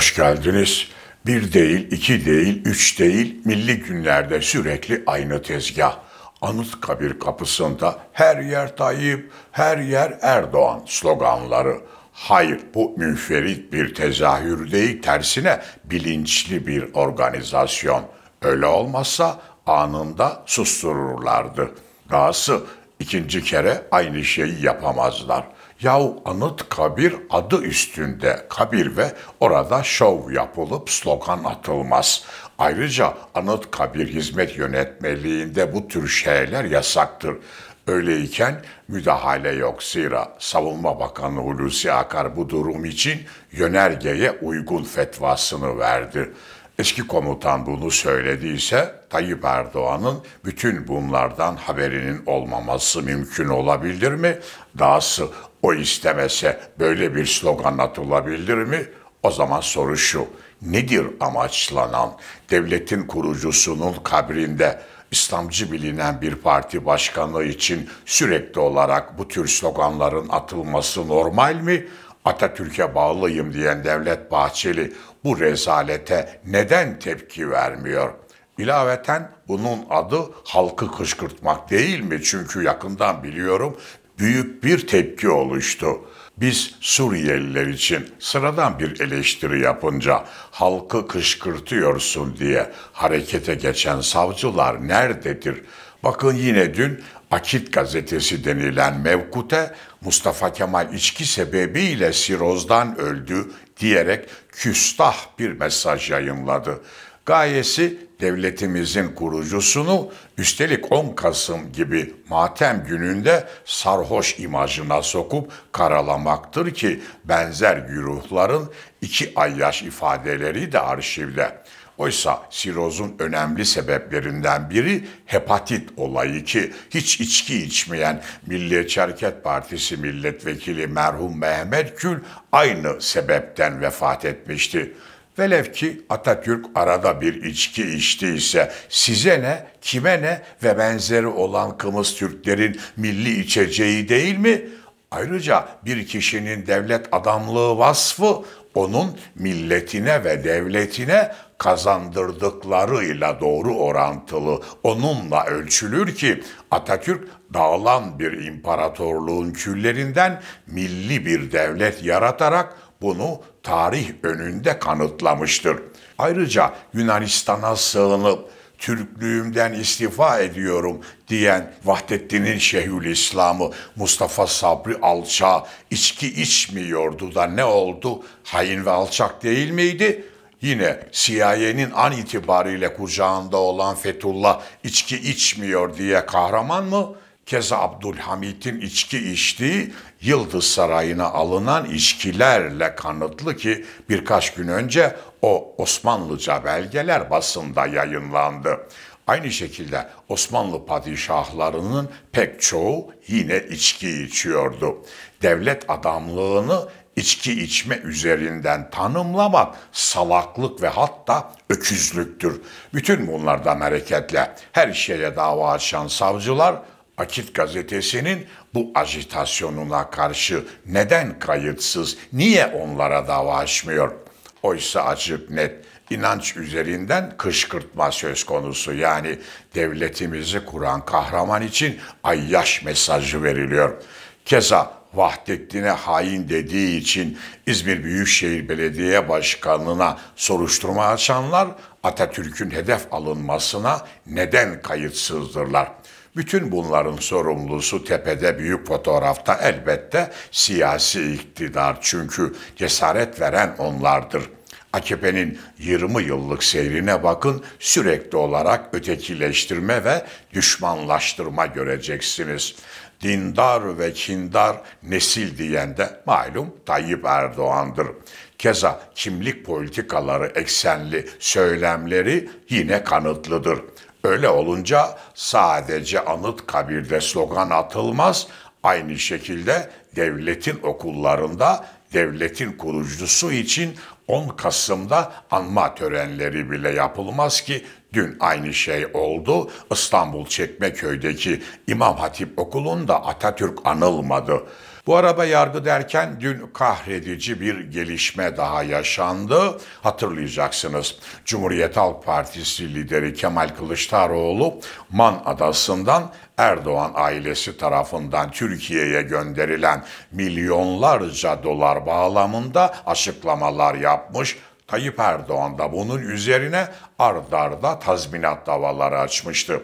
hoş geldiniz. Bir değil, iki değil, üç değil, milli günlerde sürekli aynı tezgah. Anıtkabir kapısında her yer Tayyip, her yer Erdoğan sloganları. Hayır, bu münferit bir tezahür değil, tersine bilinçli bir organizasyon. Öyle olmazsa anında sustururlardı. Dahası İkinci kere aynı şeyi yapamazlar. Yahu anıt kabir adı üstünde kabir ve orada şov yapılıp slogan atılmaz. Ayrıca anıt kabir hizmet yönetmeliğinde bu tür şeyler yasaktır. Öyleyken müdahale yok. Zira Savunma Bakanı Hulusi Akar bu durum için yönergeye uygun fetvasını verdi. Eski komutan bunu söylediyse Tayyip Erdoğan'ın bütün bunlardan haberinin olmaması mümkün olabilir mi? Dahası o istemese böyle bir slogan atılabilir mi? O zaman soru şu, nedir amaçlanan devletin kurucusunun kabrinde İslamcı bilinen bir parti başkanı için sürekli olarak bu tür sloganların atılması normal mi? Atatürk'e bağlıyım diyen Devlet Bahçeli bu rezalete neden tepki vermiyor? İlaveten bunun adı halkı kışkırtmak değil mi? Çünkü yakından biliyorum büyük bir tepki oluştu. Biz Suriyeliler için sıradan bir eleştiri yapınca halkı kışkırtıyorsun diye harekete geçen savcılar nerededir? Bakın yine dün Akit gazetesi denilen mevkute Mustafa Kemal içki sebebiyle sirozdan öldü diyerek küstah bir mesaj yayınladı. Gayesi devletimizin kurucusunu üstelik 10 Kasım gibi matem gününde sarhoş imajına sokup karalamaktır ki benzer güruhların iki ayyaş ifadeleri de arşivde. Oysa sirozun önemli sebeplerinden biri hepatit olayı ki hiç içki içmeyen Milliyetçi Hareket Partisi milletvekili merhum Mehmet Kül aynı sebepten vefat etmişti. Velev ki Atatürk arada bir içki içtiyse size ne, kime ne ve benzeri olan Kımız Türklerin milli içeceği değil mi? Ayrıca bir kişinin devlet adamlığı vasfı onun milletine ve devletine kazandırdıklarıyla doğru orantılı, onunla ölçülür ki Atatürk dağılan bir imparatorluğun küllerinden milli bir devlet yaratarak bunu tarih önünde kanıtlamıştır. Ayrıca Yunanistan'a sığınıp Türklüğümden istifa ediyorum diyen Vahdettin'in Şehül İslam'ı Mustafa Sabri Alça içki içmiyordu da ne oldu? Hain ve alçak değil miydi? Yine CIA'nin an itibariyle kucağında olan Fethullah içki içmiyor diye kahraman mı? Keza Abdülhamit'in içki içtiği Yıldız Sarayı'na alınan içkilerle kanıtlı ki birkaç gün önce o Osmanlıca belgeler basında yayınlandı. Aynı şekilde Osmanlı padişahlarının pek çoğu yine içki içiyordu. Devlet adamlığını içki içme üzerinden tanımlamak salaklık ve hatta öküzlüktür. Bütün bunlardan hareketle her şeye dava açan savcılar Akit gazetesinin bu ajitasyonuna karşı neden kayıtsız, niye onlara dava açmıyor? Oysa açık net inanç üzerinden kışkırtma söz konusu. Yani devletimizi kuran kahraman için ayyaş mesajı veriliyor. Keza Vahdettin'e hain dediği için İzmir Büyükşehir Belediye Başkanı'na soruşturma açanlar Atatürk'ün hedef alınmasına neden kayıtsızdırlar? Bütün bunların sorumlusu tepede büyük fotoğrafta elbette siyasi iktidar. Çünkü cesaret veren onlardır. AKP'nin 20 yıllık seyrine bakın sürekli olarak ötekileştirme ve düşmanlaştırma göreceksiniz. Dindar ve kindar nesil diyen de malum Tayyip Erdoğan'dır. Keza kimlik politikaları eksenli söylemleri yine kanıtlıdır. Öyle olunca sadece anıt kabirde slogan atılmaz, aynı şekilde devletin okullarında devletin kurucusu için 10 Kasım'da anma törenleri bile yapılmaz ki dün aynı şey oldu. İstanbul Çekmeköy'deki İmam Hatip Okulu'nda Atatürk anılmadı. Bu araba yargı derken dün kahredici bir gelişme daha yaşandı. Hatırlayacaksınız. Cumhuriyet Halk Partisi lideri Kemal Kılıçdaroğlu Man Adası'ndan Erdoğan ailesi tarafından Türkiye'ye gönderilen milyonlarca dolar bağlamında açıklamalar yapmış. Tayyip Erdoğan da bunun üzerine ardarda tazminat davaları açmıştı.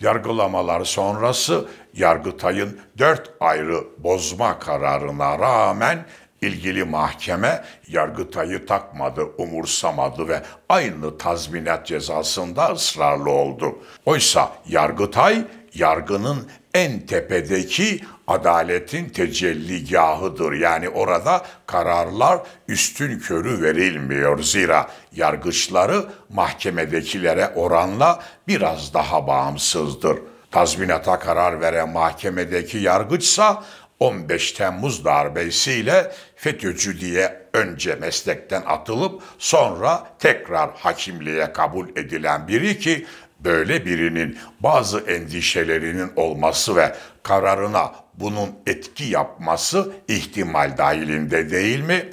Yargılamalar sonrası Yargıtay'ın dört ayrı bozma kararına rağmen ilgili mahkeme Yargıtay'ı takmadı, umursamadı ve aynı tazminat cezasında ısrarlı oldu. Oysa Yargıtay, yargının en tepedeki adaletin tecelligahıdır. Yani orada kararlar üstün körü verilmiyor. Zira yargıçları mahkemedekilere oranla biraz daha bağımsızdır.'' tazminata karar veren mahkemedeki yargıçsa 15 Temmuz darbesiyle FETÖ'cü diye önce meslekten atılıp sonra tekrar hakimliğe kabul edilen biri ki böyle birinin bazı endişelerinin olması ve kararına bunun etki yapması ihtimal dahilinde değil mi?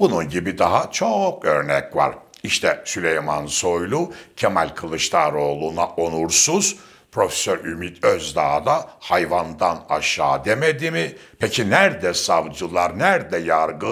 Bunun gibi daha çok örnek var. İşte Süleyman Soylu, Kemal Kılıçdaroğlu'na onursuz, Profesör Ümit Özdağ da hayvandan aşağı demedi mi? Peki nerede savcılar, nerede yargı?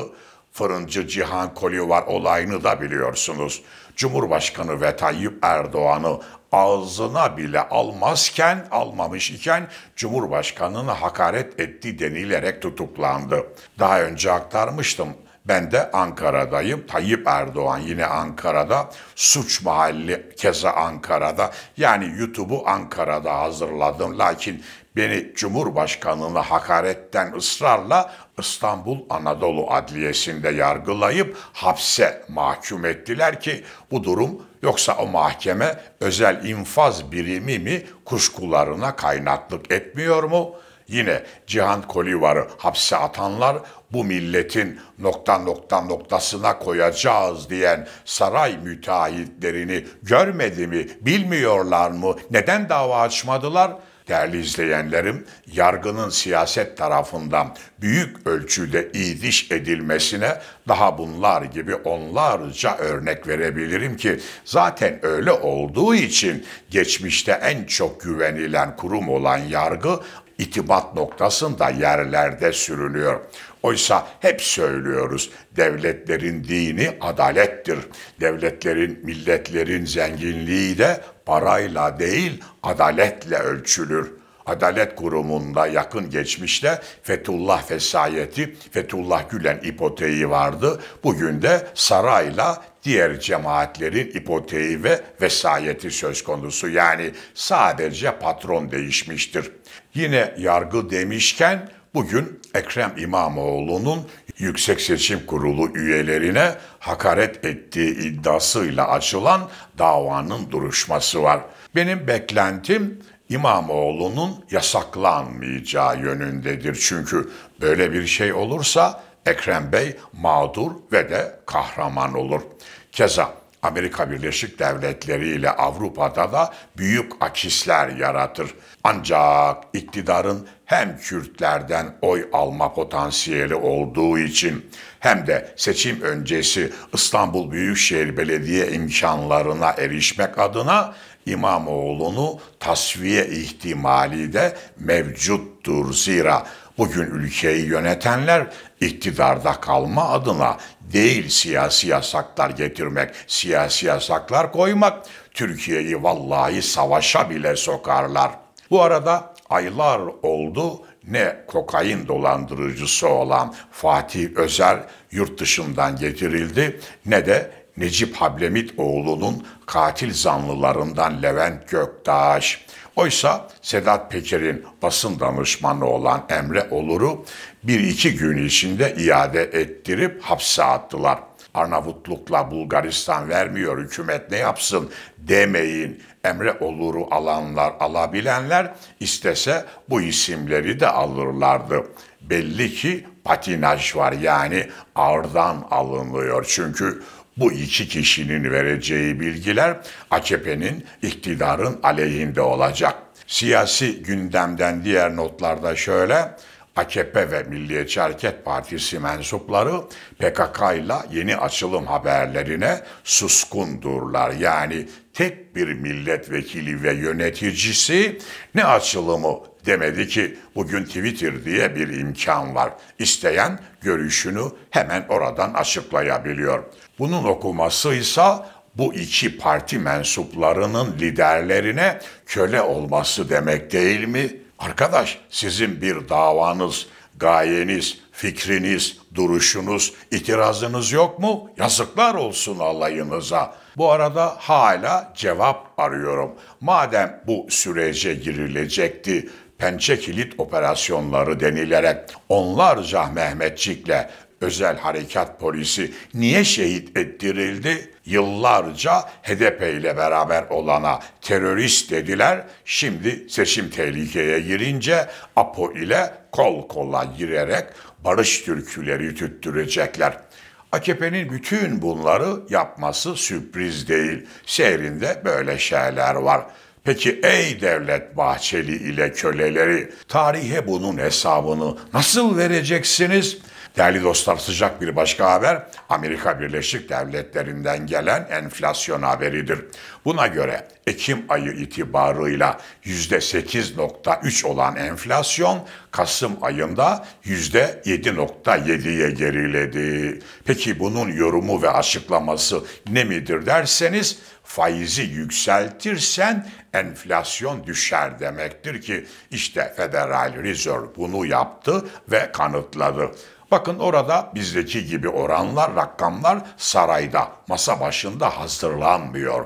Fırıncı Cihan Kolivar olayını da biliyorsunuz. Cumhurbaşkanı ve Tayyip Erdoğan'ı ağzına bile almazken, almamış iken Cumhurbaşkanını hakaret etti denilerek tutuklandı. Daha önce aktarmıştım ben de Ankara'dayım. Tayyip Erdoğan yine Ankara'da. Suç Mahalli keza Ankara'da. Yani YouTube'u Ankara'da hazırladım. Lakin beni Cumhurbaşkanı'na hakaretten ısrarla İstanbul Anadolu Adliyesi'nde yargılayıp hapse mahkum ettiler ki bu durum yoksa o mahkeme özel infaz birimi mi kuşkularına kaynaklık etmiyor mu?'' Yine Cihan Kolivar'ı hapse atanlar bu milletin nokta nokta noktasına koyacağız diyen saray müteahhitlerini görmedi mi, bilmiyorlar mı, neden dava açmadılar?'' Değerli izleyenlerim, yargının siyaset tarafından büyük ölçüde iyiliş edilmesine daha bunlar gibi onlarca örnek verebilirim ki zaten öyle olduğu için geçmişte en çok güvenilen kurum olan yargı itibat noktasında yerlerde sürülüyor. Oysa hep söylüyoruz devletlerin dini adalettir. Devletlerin, milletlerin zenginliği de parayla değil adaletle ölçülür. Adalet Kurumu'nda yakın geçmişte Fethullah vesayeti, Fethullah Gülen ipoteği vardı. Bugün de sarayla diğer cemaatlerin ipoteği ve vesayeti söz konusu. Yani sadece patron değişmiştir. Yine yargı demişken bugün Ekrem İmamoğlu'nun Yüksek Seçim Kurulu üyelerine hakaret ettiği iddiasıyla açılan davanın duruşması var. Benim beklentim İmamoğlu'nun yasaklanmayacağı yönündedir. Çünkü böyle bir şey olursa Ekrem Bey mağdur ve de kahraman olur. Keza Amerika Birleşik Devletleri ile Avrupa'da da büyük akisler yaratır. Ancak iktidarın hem Kürtlerden oy alma potansiyeli olduğu için hem de seçim öncesi İstanbul Büyükşehir Belediye imkanlarına erişmek adına İmamoğlu'nu tasfiye ihtimali de mevcuttur. Zira Bugün ülkeyi yönetenler iktidarda kalma adına değil siyasi yasaklar getirmek, siyasi yasaklar koymak, Türkiye'yi vallahi savaşa bile sokarlar. Bu arada aylar oldu ne kokain dolandırıcısı olan Fatih Özel yurt dışından getirildi ne de Necip Hablemit oğlunun katil zanlılarından Levent Göktaş. Oysa Sedat Peker'in basın danışmanı olan Emre Olur'u bir iki gün içinde iade ettirip hapse attılar. Arnavutlukla Bulgaristan vermiyor, hükümet ne yapsın demeyin. Emre Olur'u alanlar alabilenler istese bu isimleri de alırlardı. Belli ki patinaj var yani ağırdan alınıyor çünkü bu iki kişinin vereceği bilgiler AKP'nin iktidarın aleyhinde olacak. Siyasi gündemden diğer notlarda şöyle AKP ve Milliyetçi Hareket Partisi mensupları PKK ile yeni açılım haberlerine suskundurlar. Yani tek bir milletvekili ve yöneticisi ne açılımı demedi ki bugün Twitter diye bir imkan var. İsteyen görüşünü hemen oradan açıklayabiliyor. Bunun okuması ise bu iki parti mensuplarının liderlerine köle olması demek değil mi? Arkadaş sizin bir davanız, gayeniz, fikriniz, duruşunuz, itirazınız yok mu? Yazıklar olsun alayınıza. Bu arada hala cevap arıyorum. Madem bu sürece girilecekti, pençe kilit operasyonları denilerek onlarca Mehmetçik'le özel harekat polisi niye şehit ettirildi? Yıllarca HDP ile beraber olana terörist dediler. Şimdi seçim tehlikeye girince APO ile kol kola girerek barış türküleri tüttürecekler. AKP'nin bütün bunları yapması sürpriz değil. Seyrinde böyle şeyler var. Peki ey Devlet Bahçeli ile köleleri, tarihe bunun hesabını nasıl vereceksiniz?'' Değerli dostlar sıcak bir başka haber Amerika Birleşik Devletleri'nden gelen enflasyon haberidir. Buna göre Ekim ayı itibarıyla %8.3 olan enflasyon Kasım ayında %7.7'ye geriledi. Peki bunun yorumu ve açıklaması ne midir derseniz faizi yükseltirsen enflasyon düşer demektir ki işte Federal Reserve bunu yaptı ve kanıtladı. Bakın orada bizdeki gibi oranlar, rakamlar sarayda, masa başında hazırlanmıyor.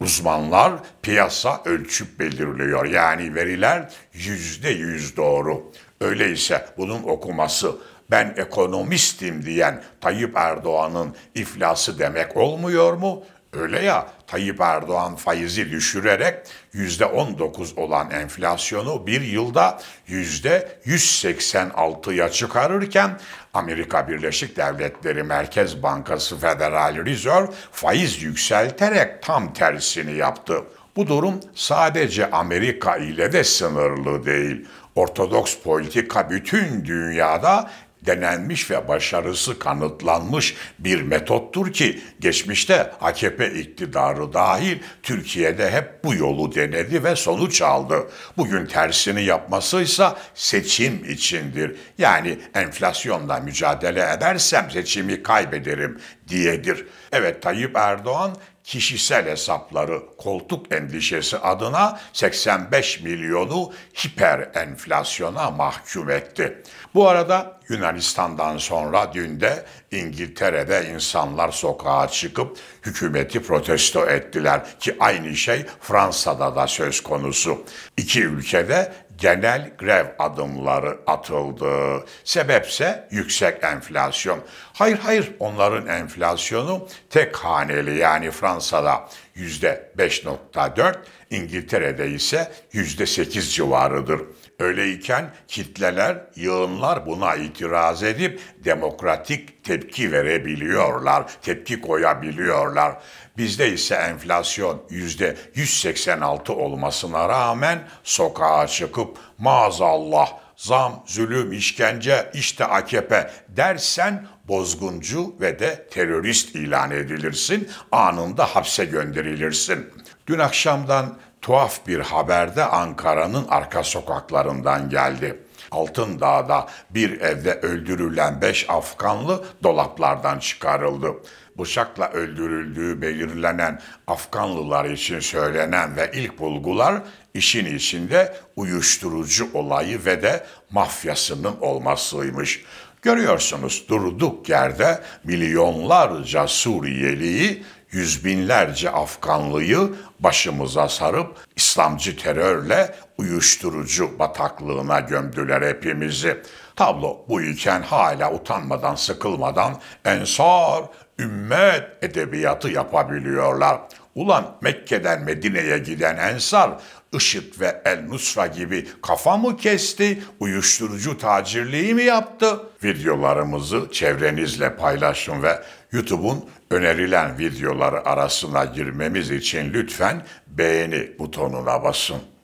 Uzmanlar piyasa ölçüp belirliyor. Yani veriler yüzde yüz doğru. Öyleyse bunun okuması ben ekonomistim diyen Tayyip Erdoğan'ın iflası demek olmuyor mu? Öyle ya Tayyip Erdoğan faizi düşürerek %19 olan enflasyonu bir yılda %186'ya çıkarırken Amerika Birleşik Devletleri Merkez Bankası Federal Reserve faiz yükselterek tam tersini yaptı. Bu durum sadece Amerika ile de sınırlı değil. Ortodoks politika bütün dünyada denenmiş ve başarısı kanıtlanmış bir metottur ki geçmişte AKP iktidarı dahil Türkiye'de hep bu yolu denedi ve sonuç aldı. Bugün tersini yapmasıysa seçim içindir. Yani enflasyonla mücadele edersem seçimi kaybederim diyedir. Evet Tayyip Erdoğan kişisel hesapları koltuk endişesi adına 85 milyonu hiper enflasyona mahkum etti. Bu arada Yunanistan'dan sonra dün de İngiltere'de insanlar sokağa çıkıp hükümeti protesto ettiler ki aynı şey Fransa'da da söz konusu. İki ülkede genel grev adımları atıldı. Sebepse yüksek enflasyon. Hayır hayır onların enflasyonu tek haneli yani Fransa'da %5.4, İngiltere'de ise %8 civarıdır. Öyleyken kitleler, yığınlar buna itiraz edip demokratik tepki verebiliyorlar, tepki koyabiliyorlar. Bizde ise enflasyon yüzde 186 olmasına rağmen sokağa çıkıp maazallah zam, zulüm, işkence, işte AKP dersen bozguncu ve de terörist ilan edilirsin, anında hapse gönderilirsin. Dün akşamdan Tuhaf bir haber de Ankara'nın arka sokaklarından geldi. Altındağ'da bir evde öldürülen beş Afganlı dolaplardan çıkarıldı. Bıçakla öldürüldüğü belirlenen Afganlılar için söylenen ve ilk bulgular işin içinde uyuşturucu olayı ve de mafyasının olmasıymış. Görüyorsunuz durduk yerde milyonlarca Suriyeliyi yüz binlerce Afganlıyı başımıza sarıp İslamcı terörle uyuşturucu bataklığına gömdüler hepimizi. Tablo bu iken hala utanmadan sıkılmadan ensar, ümmet edebiyatı yapabiliyorlar. Ulan Mekke'den Medine'ye giden ensar IŞİD ve El Nusra gibi kafa mı kesti, uyuşturucu tacirliği mi yaptı? Videolarımızı çevrenizle paylaşın ve YouTube'un önerilen videoları arasına girmemiz için lütfen beğeni butonuna basın.